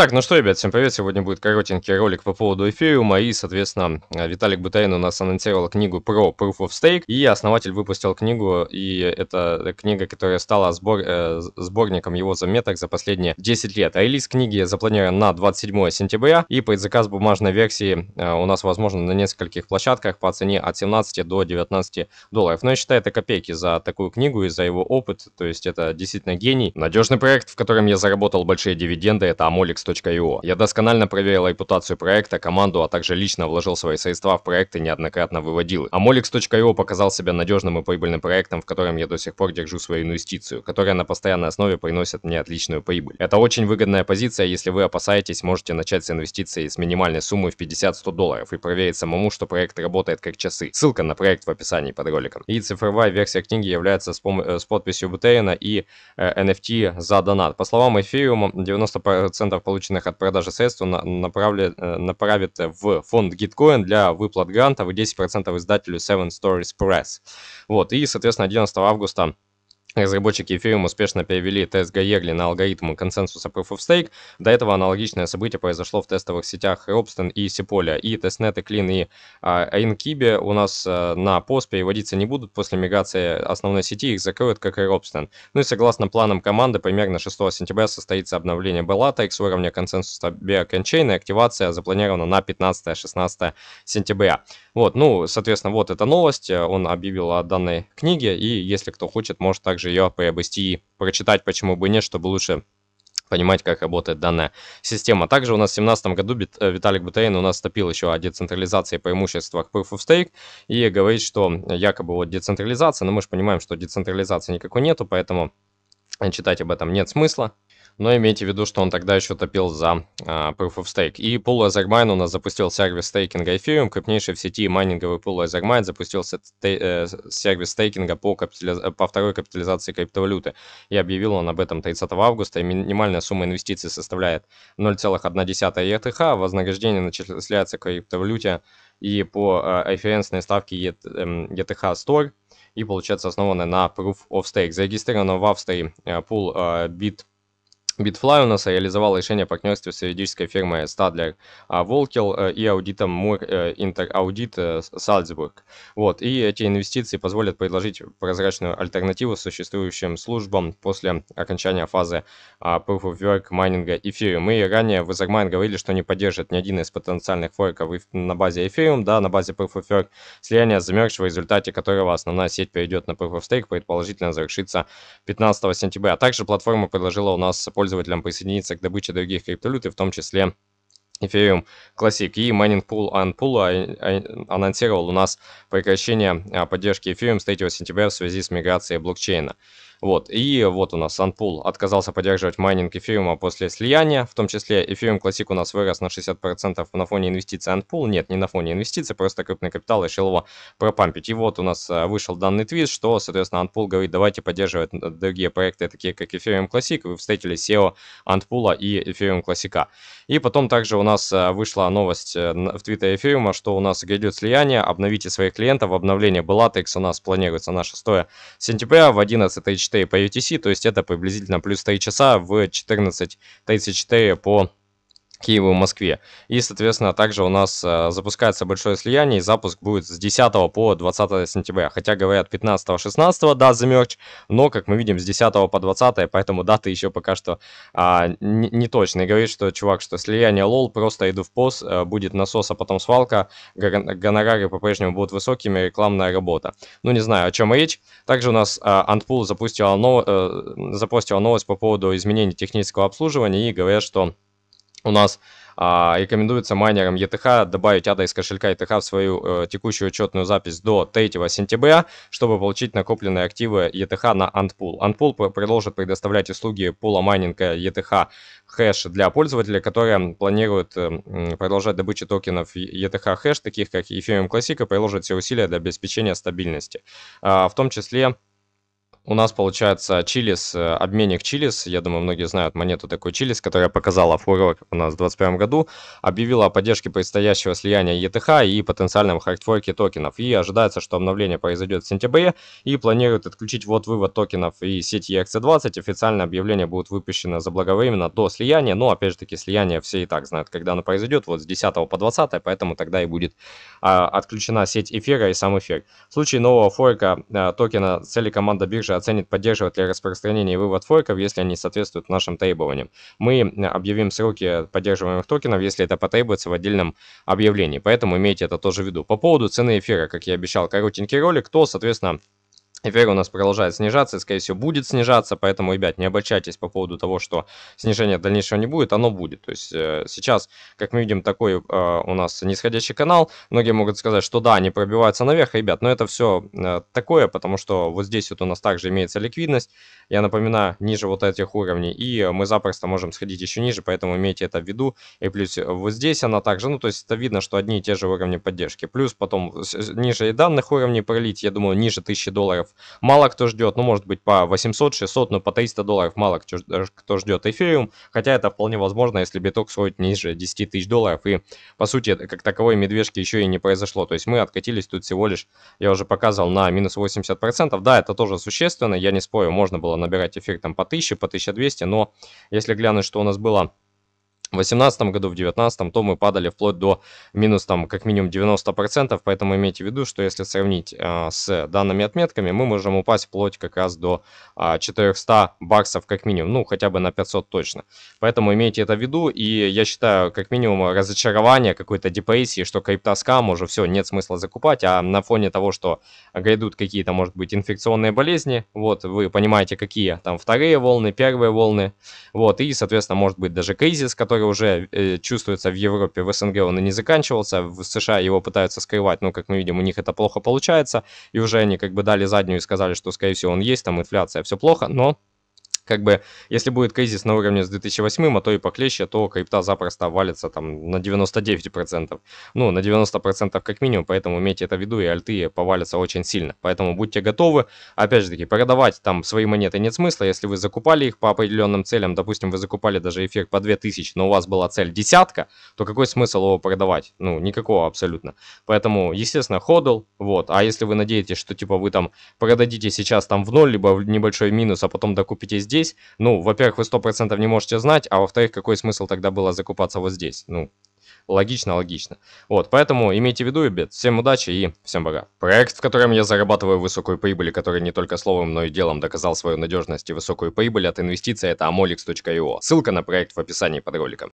Так, ну что, ребят, всем привет. Сегодня будет коротенький ролик по поводу эфириума. И, соответственно, Виталик Бутейн у нас анонсировал книгу про Proof of Stake. И основатель выпустил книгу, и это книга, которая стала сбор, э, сборником его заметок за последние 10 лет. Релиз книги запланирован на 27 сентября. И предзаказ бумажной версии э, у нас возможно на нескольких площадках по цене от 17 до 19 долларов. Но я считаю, это копейки за такую книгу и за его опыт. То есть это действительно гений. Надежный проект, в котором я заработал большие дивиденды. Это Амолик Starbucks.io. Я досконально проверил репутацию проекта, команду, а также лично вложил свои средства в проект и неоднократно выводил их. А Amolix.io показал себя надежным и прибыльным проектом, в котором я до сих пор держу свою инвестицию, которая на постоянной основе приносит мне отличную прибыль. Это очень выгодная позиция, если вы опасаетесь, можете начать с инвестиций с минимальной суммы в 50-100 долларов и проверить самому, что проект работает как часы. Ссылка на проект в описании под роликом. И цифровая версия книги является с, пом- э, с подписью Бутерина и э, NFT за донат. По словам Эфириума, 90% получения полученных от продажи средств он направит, э, направит в фонд Gitcoin для выплат грантов и 10% издателю Seven Stories Press. Вот, и, соответственно, 11 августа Разработчики Ethereum успешно перевели тест Гаегли на алгоритмы консенсуса Proof of Stake. До этого аналогичное событие произошло в тестовых сетях Робстон и Сиполя. И тестнеты Clean и Айнкиби а, у нас а, на пост переводиться не будут. После миграции основной сети их закроют, как и Робстон. Ну и согласно планам команды, примерно 6 сентября состоится обновление Беллатекс с уровня консенсуса Beacon и активация запланирована на 15-16 сентября. Вот, ну, соответственно, вот эта новость. Э, он объявил о данной книге, и если кто хочет, может также также ее приобрести и прочитать, почему бы и нет, чтобы лучше понимать, как работает данная система. Также у нас в 2017 году Бит, э, Виталик Бутерин у нас топил еще о децентрализации по преимуществах Proof of Stake и говорит, что якобы вот децентрализация, но мы же понимаем, что децентрализации никакой нету, поэтому читать об этом нет смысла но имейте в виду, что он тогда еще топил за а, Proof of Stake. И Pool Ethermine у нас запустил сервис стейкинга Ethereum, крупнейший в сети майнинговый Pool Ethermine запустился э, сервис стейкинга по, капитализ... по второй капитализации криптовалюты. И объявил он об этом 30 августа, и минимальная сумма инвестиций составляет 0,1 ETH, а вознаграждение начисляется к криптовалюте и по а, референсной ставке ETH эм, Store, и получается основанная на Proof of Stake. Зарегистрировано в Австрии пул э, э, Bit Bitfly у нас реалізувала рішення партнерства з юридичною фірмою Stadler Volkel а, э, и аудитом Мур э, аудит Salzburg. Э, вот. И эти инвестиции позволят предложить прозрачную альтернативу существующим службам после окончания фазы а, Proof of Work майнинга Ethereum. Мы ранее в Ethermine говорили, что не поддержит ни один из потенциальных форков на базе Ethereum, да, на базе Proof of Work, слияние замерзшего, в результате которого основная сеть перейдет на Proof of Stake, предположительно завершится 15 сентября. А Также платформа предложила у нас пользоваться пользователям присоединиться к добыче других криптовалют и в том числе Ethereum Classic и Mining Pool Unpool а, а, анонсировал у нас прекращение а, поддержки Ethereum с 3 сентября в связи с миграцией блокчейна. Вот, и вот у нас Unpool отказался поддерживать майнинг эфириума после слияния, в том числе эфириум Classic у нас вырос на 60% на фоне инвестиций Unpool, нет, не на фоне инвестиций, просто крупный капитал решил его пропампить. И вот у нас вышел данный твит, что, соответственно, Unpool говорит, давайте поддерживать другие проекты, такие как эфириум Classic, вы встретили SEO Unpool и эфириум Classic. И потом также у нас нас э, вышла новость э, в твиттере эфириума, что у нас грядет слияние, обновите своих клиентов, обновление Bellatex у нас планируется на 6 сентября в 11.34 по UTC, то есть это приблизительно плюс 3 часа в 14.34 по Киеву и Москве. И, соответственно, также у нас э, запускается большое слияние, и запуск будет с 10 по 20 сентября. Хотя говорят 15-16 дат замерч. но, как мы видим, с 10 по 20, поэтому даты еще пока что э, не, не точные. Говорит, что, чувак, что слияние лол, просто иду в пост, э, будет насос, а потом свалка, гонорары по-прежнему будут высокими, рекламная работа. Ну, не знаю, о чем речь. Также у нас э, Antpool запустила, нов... э, запустила новость по поводу изменений технического обслуживания и говорят, что у нас а, рекомендуется майнерам ETH добавить адрес кошелька ETH в свою э, текущую учетную запись до 3 сентября, чтобы получить накопленные активы ETH на Antpool. Antpool продолжит предоставлять услуги пула майнинга ETH хэш для пользователей, которые планируют э, продолжать добычу токенов ETH хэш, таких как Ethereum Classic, и приложат все усилия для обеспечения стабильности. А, в том числе у нас получается чилис, э, обменник чилис, я думаю, многие знают монету такой чилис, которая показала фурор у нас в 2021 году, объявила о поддержке предстоящего слияния ETH и потенциальном хардфорке токенов. И ожидается, что обновление произойдет в сентябре и планирует отключить вот вывод токенов и сеть ERC20. Официальное объявление будет выпущено заблаговременно до слияния, но опять же таки слияние все и так знают, когда оно произойдет, вот с 10 по 20, поэтому тогда и будет а, отключена сеть эфира и сам эфир. В случае нового форка а, токена цели команда биржи также оценит, поддерживает ли распространение и вывод форков, если они соответствуют нашим требованиям. Мы объявим сроки поддерживаемых токенов, если это потребуется в отдельном объявлении. Поэтому имейте это тоже в виду. По поводу цены эфира, как я обещал, коротенький ролик, то, соответственно, Эфир у нас продолжает снижаться и, скорее всего, будет снижаться, поэтому, ребят, не обольщайтесь по поводу того, что снижения дальнейшего не будет, оно будет. То есть э, сейчас, как мы видим, такой э, у нас нисходящий канал. Многие могут сказать, что да, они пробиваются наверх, ребят, но это все э, такое, потому что вот здесь вот у нас также имеется ликвидность, я напоминаю, ниже вот этих уровней, и мы запросто можем сходить еще ниже, поэтому имейте это в виду. И плюс э, вот здесь она также, ну, то есть это видно, что одни и те же уровни поддержки. Плюс потом ниже и данных уровней пролить, я думаю, ниже 1000 долларов долларов. Мало кто ждет, ну может быть по 800-600, но по 300 долларов мало э, кто ждет эфириум, хотя это вполне возможно, если биток стоит ниже 10 тысяч долларов и по сути как таковой медвежки еще и не произошло. То есть мы откатились тут всего лишь, я уже показывал, на минус 80%. Да, это тоже существенно, я не спорю, можно было набирать эфир там по 1000, по 1200, но если глянуть, что у нас было в 2018 году, в 2019, то мы падали вплоть до минус там как минимум 90%, поэтому имейте в виду, что если сравнить а, с данными отметками, мы можем упасть вплоть как раз до а, 400 баксов как минимум, ну хотя бы на 500 точно. Поэтому имейте это в виду, и я считаю как минимум разочарование какой-то депрессии, что криптоскам уже все, нет смысла закупать, а на фоне того, что грядут какие-то, может быть, инфекционные болезни, вот, вы понимаете, какие там вторые волны, первые волны, вот, и, соответственно, может быть, даже кризис, который который уже э, чувствуется в Европе, в СНГ он и не заканчивался, в США его пытаются скрывать, но, как мы видим, у них это плохо получается, и уже они как бы дали заднюю и сказали, что, скорее всего, он есть, там инфляция, все плохо, но как бы, если будет кризис на уровне с 2008, а то и похлеще, то крипта запросто валится там на 99%. Ну, на 90% как минимум, поэтому имейте это в виду, и альты повалятся очень сильно. Поэтому будьте готовы. Опять же таки, продавать там свои монеты нет смысла, если вы закупали их по определенным целям, допустим, вы закупали даже эфир по 2000, но у вас была цель десятка, то какой смысл его продавать? Ну, никакого абсолютно. Поэтому, естественно, ходл, вот. А если вы надеетесь, что типа вы там продадите сейчас там в ноль, либо в небольшой минус, а потом докупите здесь, здесь, ну, во-первых, вы 100% не можете знать, а во-вторых, какой смысл тогда было закупаться вот здесь? Ну, логично, логично. Вот, поэтому имейте в виду, ребят, всем удачи и всем пока. Проект, в котором я зарабатываю высокую прибыль, который не только словом, но и делом доказал свою надежность и высокую прибыль от инвестиций, это amolix.io. Ссылка на проект в описании под роликом.